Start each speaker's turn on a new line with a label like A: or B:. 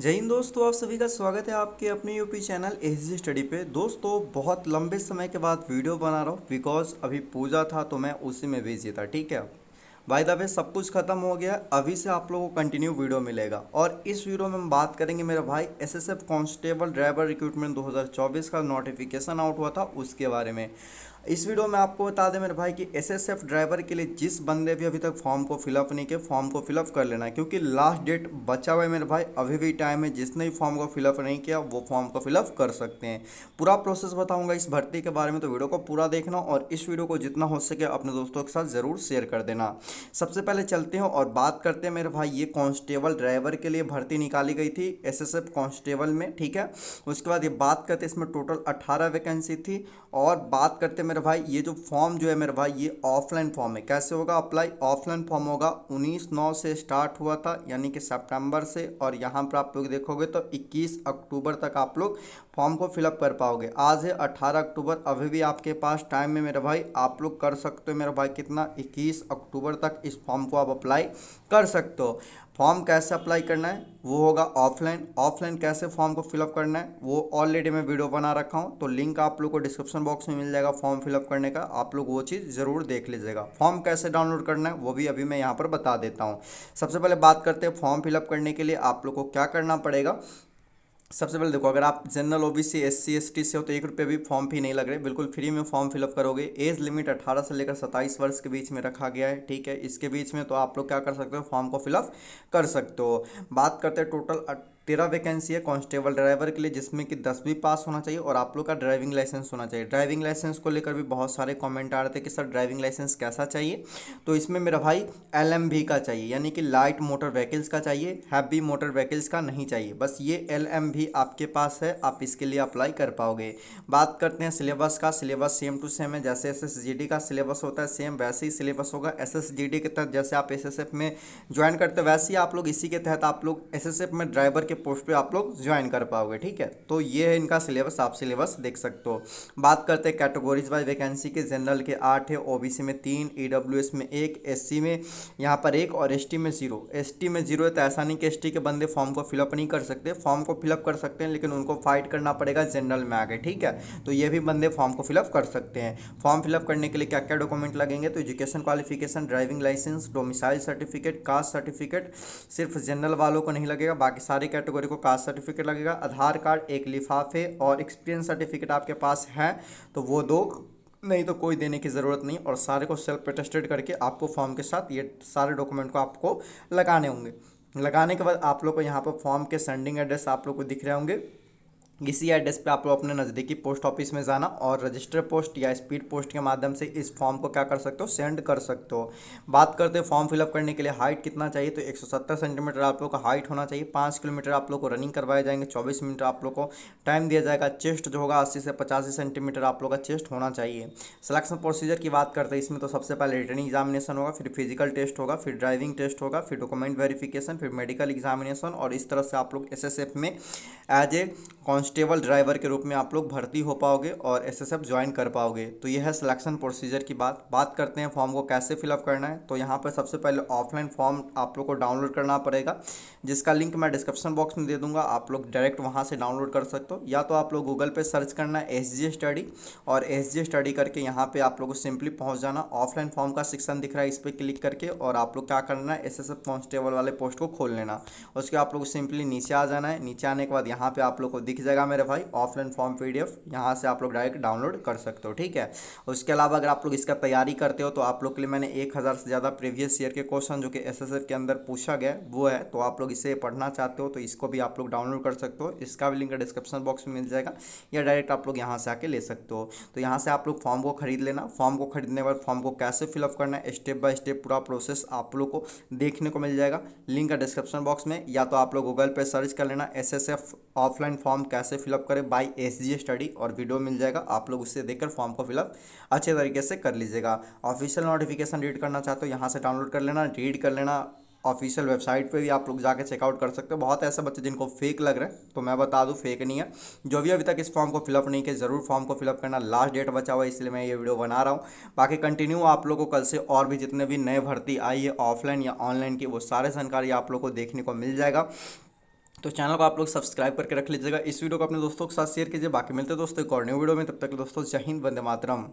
A: जय हिंद दोस्तों आप सभी का स्वागत है आपके अपने UP channel S G study पे दोस्तों बहुत लंबे समय के बाद वीडियो बना रहा हूँ बिकॉज अभी पूजा था तो मैं उसी में बिजी था ठीक है बाय द वे सब कुछ खत्म हो गया अभी से आप लोगों को कंटिन्यू वीडियो मिलेगा और इस वीडियो में हम बात करेंगे मेरा भाई एसएसएफ कांस्टेबल ड्राइवर रिक्रूटमेंट 2024 का नोटिफिकेशन आउट हुआ था उसके बारे में इस वीडियो में आपको बता दें मेरे भाई कि एसएसएफ ड्राइवर के लिए जिस बंदे भी अभी तक फॉर्म को फिलअप नहीं किया फॉर्म को फिलअप कर लेना है क्योंकि लास्ट डेट बचा हुआ है मेरे भाई अभी भी टाइम है जिसने भी फॉर्म को फिलअप नहीं किया वो फॉर्म को फिलअप कर सकते हैं पूरा प्रोसेस बताऊंगा इस भर्ती के बारे में तो वीडियो को पूरा देखना और इस वीडियो को जितना हो सके अपने दोस्तों के साथ ज़रूर शेयर कर देना सबसे पहले चलते हैं और बात करते हैं मेरे भाई ये कॉन्स्टेबल ड्राइवर के लिए भर्ती निकाली गई थी एस कॉन्स्टेबल में ठीक है उसके बाद ये बात करते इसमें टोटल अट्ठारह वैकेंसी थी और बात करते मेरे मेरे भाई ये जो फॉर्म जो है मेरे भाई ये ऑफलाइन फॉर्म है कैसे होगा अप्लाई ऑफलाइन फॉर्म होगा उन्नीस नौ से स्टार्ट हुआ था यानी कि सितंबर से और यहाँ पर आप लोग देखोगे तो 21 अक्टूबर तक आप लोग फॉर्म को फिलअप कर पाओगे आज है 18 अक्टूबर अभी भी आपके पास टाइम है मेरे भाई आप लोग कर सकते हो मेरे भाई कितना इक्कीस अक्टूबर तक इस फॉर्म को आप अप्लाई कर सकते हो फॉर्म कैसे अप्लाई करना है वो होगा ऑफलाइन ऑफलाइन कैसे फॉर्म को फिलअप करना है वो ऑलरेडी मैं वीडियो बना रखा हूँ तो लिंक आप लोग को डिस्क्रिप्शन बॉक्स में मिल जाएगा फॉर्म फिलअप करने का आप लोग वो चीज़ ज़रूर देख लीजिएगा फॉर्म कैसे डाउनलोड करना है वो भी अभी मैं यहाँ पर बता देता हूँ सबसे पहले बात करते हैं फॉर्म फिलअप करने के लिए आप लोग को क्या करना पड़ेगा सबसे पहले देखो अगर आप जनरल ओबीसी एससी एसटी से हो तो एक रुपये भी फॉर्म फी नहीं लग रहे बिल्कुल फ्री में फॉर्म फिलअप करोगे एज लिमिट 18 से लेकर 27 वर्ष के बीच में रखा गया है ठीक है इसके बीच में तो आप लोग क्या कर सकते हो फॉर्म को फिलअप कर सकते हो बात करते हैं टोटल तेरह वैकेंसी है कांस्टेबल ड्राइवर के लिए जिसमें कि दसवीं पास होना चाहिए और आप लोग का ड्राइविंग लाइसेंस होना चाहिए ड्राइविंग लाइसेंस को लेकर भी बहुत सारे कमेंट आ रहे थे कि सर ड्राइविंग लाइसेंस कैसा चाहिए तो इसमें मेरा भाई एल का चाहिए यानी कि लाइट मोटर व्हीकल्स का चाहिए हैवी मोटर व्हीकल्स का नहीं चाहिए बस ये एल आपके पास है आप इसके लिए अप्लाई कर पाओगे बात करते हैं सिलेबस का सिलेबस सेम टू सेम है जैसे एस का सिलेबस होता है सेम वैसे ही सिलेबस होगा एस के तहत जैसे आप एस में ज्वाइन करते वैसे ही आप लोग इसी के तहत आप लोग एस में ड्राइवर के पोस्ट पे आप लोग ज्वाइन कर पाओगे ठीक है तो ये है इनका सिलेबस आप सिलेबस देख सकते हो बात करते हैं कैटेगोरीज वाइज वैकेंसी के जनरल के आठ है ओबीसी में तीन ईडब्ल्यूएस e में एक एससी में यहाँ पर एक और एसटी में जीरो एसटी में जीरो है तो ऐसा नहीं कि एस के बंदे फॉर्म को फिलअप नहीं कर सकते फॉर्म को फिलअप कर सकते हैं लेकिन उनको फाइट करना पड़ेगा जनरल में आगे ठीक है तो ये भी बंदे फॉर्म को फिलअप कर सकते हैं फॉर्म फिलअप करने के लिए क्या क्या डॉक्यूमेंट लगेंगे तो education qualification driving licence domicile certificate caste certificate सिर्फ जनरल वालों को नहीं लगेगा बाकी सारे कैटेगरी कैटेगरी को कास्ट सर्टिफिकेट लगेगा आधार कार्ड एक लिफाफे और एक्सपीरियंस सर्टिफिकेट आपके पास है तो वो दो नहीं तो कोई देने की ज़रूरत नहीं और सारे को सेल्फ प्रटेस्टेड करके आपको फॉर्म के साथ ये सारे डॉक्यूमेंट को आपको लगाने होंगे लगाने के बाद आप लोग को यहाँ पर फॉर्म के सेंडिंग एड्रेस आप लोग को दिख रहे होंगे इसी एड्रेस पे आप लोग अपने नज़दीकी पोस्ट ऑफिस में जाना और रजिस्टर पोस्ट या स्पीड पोस्ट के माध्यम से इस फॉर्म को क्या कर सकते हो सेंड कर सकते हो बात करते हैं फॉर्म फिलअप करने के लिए हाइट कितना चाहिए तो 170 सेंटीमीटर आप लोग का हाइट होना चाहिए पाँच किलोमीटर आप लोग को रनिंग करवाए जाएंगे चौबीस मिनट आप लोग को टाइम दिया जाएगा चेस्ट जो होगा अस्सी से पचासी सेंटीमीटर आप लोग का चेस्ट होना चाहिए सिलेक्शन प्रोसीजर की बात करते हैं इसमें तो सबसे पहले रिटर्निंग एग्जामिनेशन होगा फिर फिजिकल टेस्ट होगा फिर ड्राइविंग टेस्ट होगा फिर डॉक्यूमेंट वेरिफिकेशन फिर मेडिकल एग्जामिनेशन और इस तरह से आप लोग एस में एज ए कांस्टेबल ड्राइवर के रूप में आप लोग भर्ती हो पाओगे और एस एस ज्वाइन कर पाओगे तो यह है सिलेक्शन प्रोसीजर की बात बात करते हैं फॉर्म को कैसे फिलअप करना है तो यहाँ पर सबसे पहले ऑफलाइन फॉर्म आप लोग को डाउनलोड करना पड़ेगा जिसका लिंक मैं डिस्क्रिप्शन बॉक्स में दे दूंगा आप लोग डायरेक्ट वहाँ से डाउनलोड कर सकते हो या तो आप लोग गूगल पर सर्च करना एस जी स्टडी और एस जी स्टडी करके यहाँ पर आप लोग को सिंपली पहुँच जाना ऑफलाइन फॉर्म का सेक्शन दिख रहा है इस पर क्लिक करके और आप लोग क्या करना है एस एस कांस्टेबल वाले पोस्ट को खोल लेना उसके आप लोग सिंपली नीचे आ जाना है नीचे आने के बाद यहाँ पे आप लोग को दिख जाएगा मेरे भाई ऑफलाइन फॉर्म पी डी यहाँ से आप लोग डायरेक्ट डाउनलोड कर सकते हो ठीक है उसके अलावा अगर आप लोग इसका तैयारी करते हो तो आप लोग के लिए मैंने एक हज़ार से ज़्यादा प्रीवियस ईयर के क्वेश्चन जो कि एस के अंदर पूछा गया वो है तो आप लोग इसे पढ़ना चाहते हो तो इसको भी आप लोग डाउनलोड कर सकते हो इसका भी लिंक डिस्क्रिप्शन बॉक्स में मिल जाएगा या डायरेक्ट आप लोग यहाँ से आके ले सकते हो तो यहाँ से आप लोग फॉर्म को खरीद लेना फॉर्म को खरीदने के फॉर्म को कैसे फिलअप करना है स्टेप बाय स्टेप पूरा प्रोसेस आप लोग को देखने को मिल जाएगा लिंक डिस्क्रिप्शन बॉक्स में या तो आप लोग गूगल पे सर्च कर लेना S S F offline form कैसे फिलअप करें बाई एस जी स्टडी और वीडियो मिल जाएगा आप लोग उससे देखकर फॉर्म को फिलअप अच्छे तरीके से कर लीजिएगा ऑफिशियल नोटिफिकेशन रीड करना चाहते हो यहाँ से डाउनलोड कर लेना रीड कर लेना ऑफिशियल वेबसाइट पे भी आप लोग जाके चेकआउट कर सकते हो बहुत ऐसे बच्चे जिनको फेक लग रहे हैं तो मैं बता दूं फेक नहीं है जो भी अभी तक इस फॉर्म को फिलअप नहीं किया ज़रूर फॉर्म को फिलअप करना लास्ट डेट बचा हुआ है इसलिए मैं ये वीडियो बना रहा हूँ बाकी कंटिन्यू आप लोगों को कल से और भी जितने भी नए भर्ती आई है ऑफलाइन या ऑनलाइन की वो सारे जानकारी आप लोग को देखने को मिल जाएगा तो चैनल को आप लोग सब्सक्राइब करके रख लीजिएगा इस वीडियो को अपने दोस्तों के साथ शेयर कीजिए बाकी मिलते हैं दोस्तों एक और न्यू वीडियो में तब तक दोस्तों जय हिंद वंदे मातरम